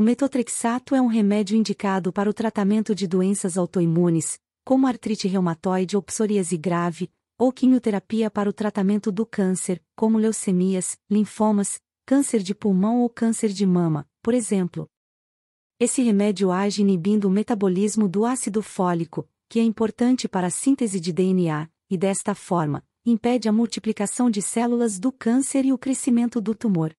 O metotrexato é um remédio indicado para o tratamento de doenças autoimunes, como artrite reumatoide ou psoríase grave, ou quimioterapia para o tratamento do câncer, como leucemias, linfomas, câncer de pulmão ou câncer de mama, por exemplo. Esse remédio age inibindo o metabolismo do ácido fólico, que é importante para a síntese de DNA, e desta forma, impede a multiplicação de células do câncer e o crescimento do tumor.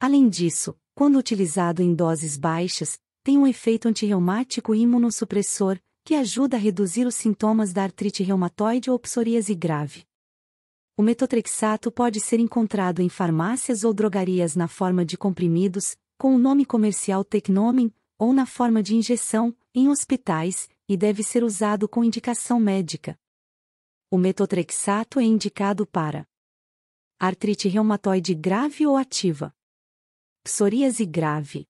Além disso, quando utilizado em doses baixas, tem um efeito antirreumático e imunossupressor, que ajuda a reduzir os sintomas da artrite reumatoide ou psoríase grave. O metotrexato pode ser encontrado em farmácias ou drogarias na forma de comprimidos, com o nome comercial Tecnomin, ou na forma de injeção, em hospitais, e deve ser usado com indicação médica. O metotrexato é indicado para artrite reumatoide grave ou ativa psoríase grave,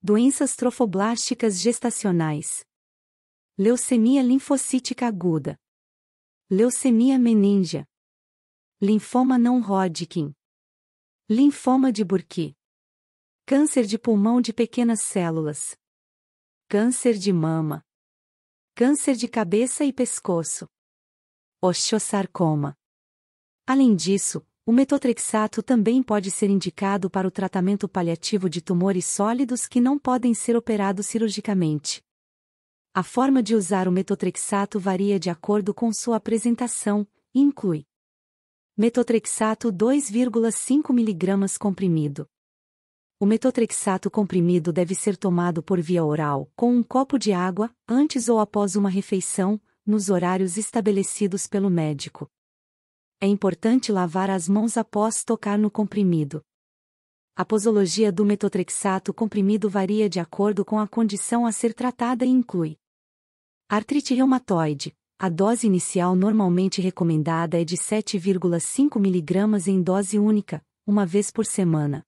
doenças trofoblásticas gestacionais, leucemia linfocítica aguda, leucemia meníngea, linfoma não Hodgkin, linfoma de Burki, câncer de pulmão de pequenas células, câncer de mama, câncer de cabeça e pescoço, osteosarcoma. Além disso, o metotrexato também pode ser indicado para o tratamento paliativo de tumores sólidos que não podem ser operados cirurgicamente. A forma de usar o metotrexato varia de acordo com sua apresentação e inclui metotrexato 2,5 mg comprimido. O metotrexato comprimido deve ser tomado por via oral, com um copo de água, antes ou após uma refeição, nos horários estabelecidos pelo médico. É importante lavar as mãos após tocar no comprimido. A posologia do metotrexato comprimido varia de acordo com a condição a ser tratada e inclui artrite reumatoide. A dose inicial normalmente recomendada é de 7,5 mg em dose única, uma vez por semana.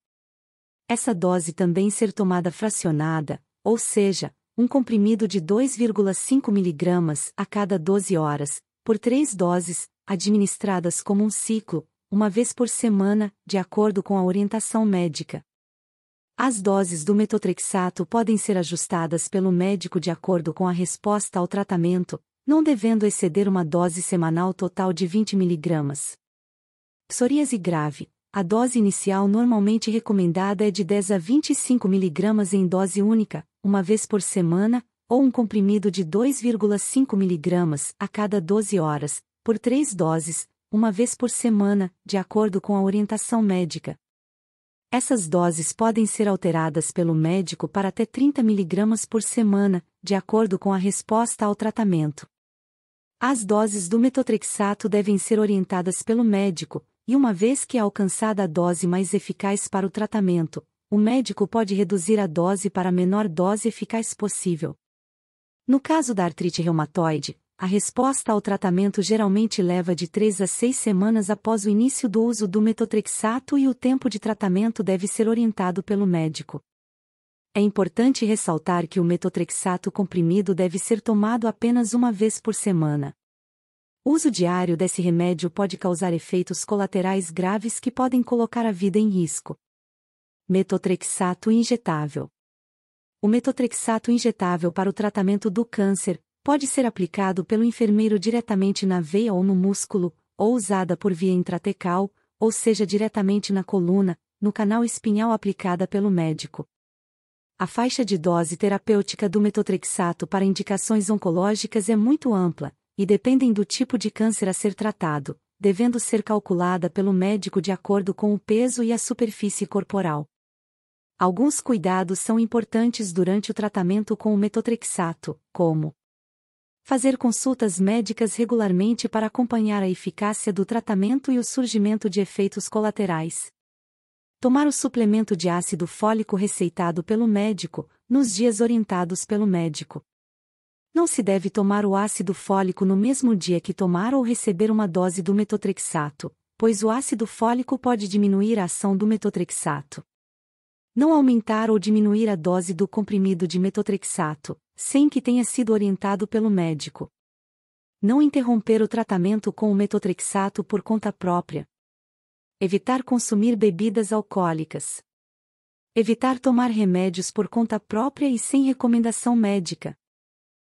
Essa dose também ser tomada fracionada, ou seja, um comprimido de 2,5 mg a cada 12 horas, por três doses, administradas como um ciclo, uma vez por semana, de acordo com a orientação médica. As doses do metotrexato podem ser ajustadas pelo médico de acordo com a resposta ao tratamento, não devendo exceder uma dose semanal total de 20 mg. Psoríase grave. A dose inicial normalmente recomendada é de 10 a 25 mg em dose única, uma vez por semana, ou um comprimido de 2,5 mg a cada 12 horas, por três doses, uma vez por semana, de acordo com a orientação médica. Essas doses podem ser alteradas pelo médico para até 30 mg por semana, de acordo com a resposta ao tratamento. As doses do metotrexato devem ser orientadas pelo médico, e uma vez que é alcançada a dose mais eficaz para o tratamento, o médico pode reduzir a dose para a menor dose eficaz possível. No caso da artrite reumatoide, a resposta ao tratamento geralmente leva de 3 a 6 semanas após o início do uso do metotrexato e o tempo de tratamento deve ser orientado pelo médico. É importante ressaltar que o metotrexato comprimido deve ser tomado apenas uma vez por semana. O uso diário desse remédio pode causar efeitos colaterais graves que podem colocar a vida em risco. Metotrexato injetável. O metotrexato injetável para o tratamento do câncer, Pode ser aplicado pelo enfermeiro diretamente na veia ou no músculo, ou usada por via intratecal, ou seja diretamente na coluna, no canal espinhal aplicada pelo médico. A faixa de dose terapêutica do metotrexato para indicações oncológicas é muito ampla e dependem do tipo de câncer a ser tratado, devendo ser calculada pelo médico de acordo com o peso e a superfície corporal. Alguns cuidados são importantes durante o tratamento com o metotrexato, como Fazer consultas médicas regularmente para acompanhar a eficácia do tratamento e o surgimento de efeitos colaterais. Tomar o suplemento de ácido fólico receitado pelo médico, nos dias orientados pelo médico. Não se deve tomar o ácido fólico no mesmo dia que tomar ou receber uma dose do metotrexato, pois o ácido fólico pode diminuir a ação do metotrexato. Não aumentar ou diminuir a dose do comprimido de metotrexato, sem que tenha sido orientado pelo médico. Não interromper o tratamento com o metotrexato por conta própria. Evitar consumir bebidas alcoólicas. Evitar tomar remédios por conta própria e sem recomendação médica.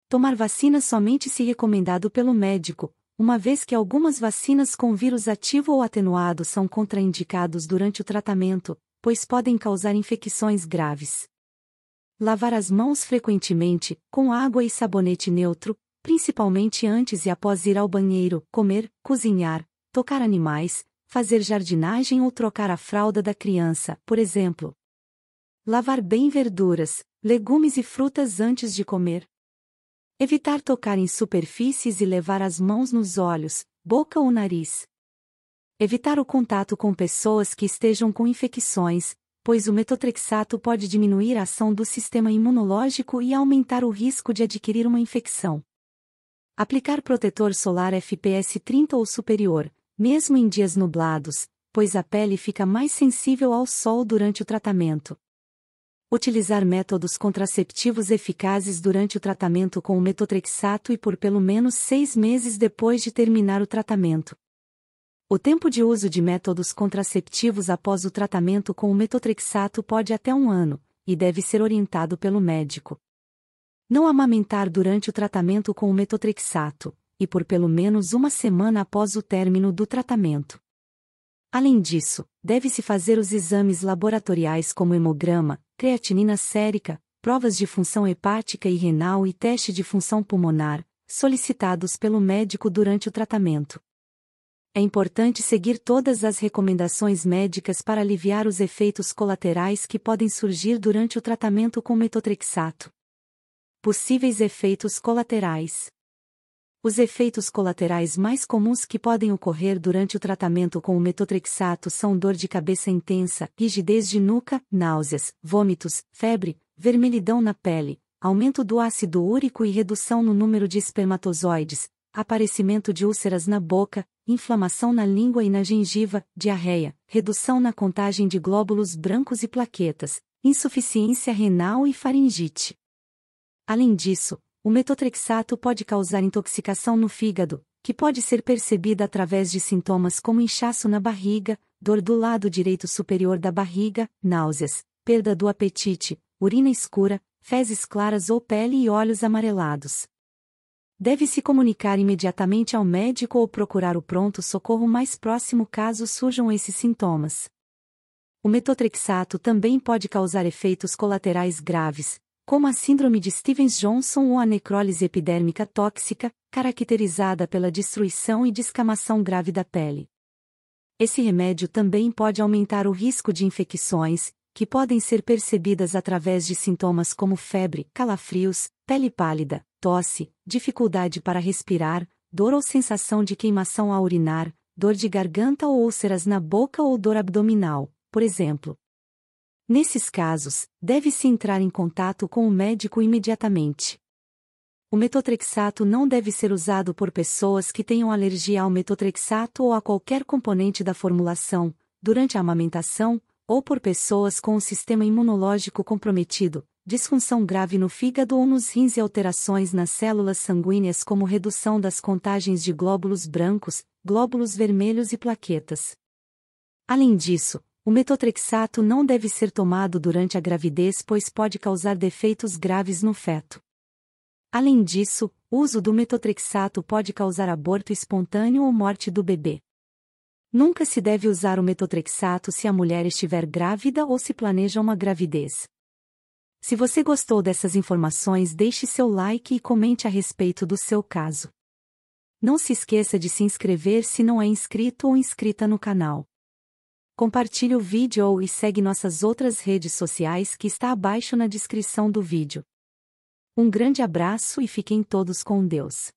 Tomar vacina somente se recomendado pelo médico, uma vez que algumas vacinas com vírus ativo ou atenuado são contraindicados durante o tratamento, pois podem causar infecções graves. Lavar as mãos frequentemente, com água e sabonete neutro, principalmente antes e após ir ao banheiro, comer, cozinhar, tocar animais, fazer jardinagem ou trocar a fralda da criança, por exemplo. Lavar bem verduras, legumes e frutas antes de comer. Evitar tocar em superfícies e levar as mãos nos olhos, boca ou nariz. Evitar o contato com pessoas que estejam com infecções, pois o metotrexato pode diminuir a ação do sistema imunológico e aumentar o risco de adquirir uma infecção. Aplicar protetor solar FPS 30 ou superior, mesmo em dias nublados, pois a pele fica mais sensível ao sol durante o tratamento. Utilizar métodos contraceptivos eficazes durante o tratamento com o metotrexato e por pelo menos seis meses depois de terminar o tratamento. O tempo de uso de métodos contraceptivos após o tratamento com o metotrexato pode até um ano, e deve ser orientado pelo médico. Não amamentar durante o tratamento com o metotrexato, e por pelo menos uma semana após o término do tratamento. Além disso, deve-se fazer os exames laboratoriais como hemograma, creatinina sérica, provas de função hepática e renal e teste de função pulmonar, solicitados pelo médico durante o tratamento. É importante seguir todas as recomendações médicas para aliviar os efeitos colaterais que podem surgir durante o tratamento com metotrexato. Possíveis efeitos colaterais os efeitos colaterais mais comuns que podem ocorrer durante o tratamento com o metotrexato são dor de cabeça intensa, rigidez de nuca, náuseas, vômitos, febre, vermelhidão na pele, aumento do ácido úrico e redução no número de espermatozoides, aparecimento de úlceras na boca, inflamação na língua e na gengiva, diarreia, redução na contagem de glóbulos brancos e plaquetas, insuficiência renal e faringite. Além disso, o metotrexato pode causar intoxicação no fígado, que pode ser percebida através de sintomas como inchaço na barriga, dor do lado direito superior da barriga, náuseas, perda do apetite, urina escura, fezes claras ou pele e olhos amarelados deve se comunicar imediatamente ao médico ou procurar o pronto-socorro mais próximo caso surjam esses sintomas. O metotrexato também pode causar efeitos colaterais graves, como a síndrome de Stevens-Johnson ou a necrólise epidérmica tóxica, caracterizada pela destruição e descamação grave da pele. Esse remédio também pode aumentar o risco de infecções, que podem ser percebidas através de sintomas como febre, calafrios, Pele pálida, tosse, dificuldade para respirar, dor ou sensação de queimação ao urinar, dor de garganta ou úlceras na boca ou dor abdominal, por exemplo. Nesses casos, deve-se entrar em contato com o médico imediatamente. O metotrexato não deve ser usado por pessoas que tenham alergia ao metotrexato ou a qualquer componente da formulação, durante a amamentação, ou por pessoas com o sistema imunológico comprometido, disfunção grave no fígado ou nos rins e alterações nas células sanguíneas como redução das contagens de glóbulos brancos, glóbulos vermelhos e plaquetas. Além disso, o metotrexato não deve ser tomado durante a gravidez pois pode causar defeitos graves no feto. Além disso, o uso do metotrexato pode causar aborto espontâneo ou morte do bebê. Nunca se deve usar o metotrexato se a mulher estiver grávida ou se planeja uma gravidez. Se você gostou dessas informações, deixe seu like e comente a respeito do seu caso. Não se esqueça de se inscrever se não é inscrito ou inscrita no canal. Compartilhe o vídeo ou e segue nossas outras redes sociais que está abaixo na descrição do vídeo. Um grande abraço e fiquem todos com Deus.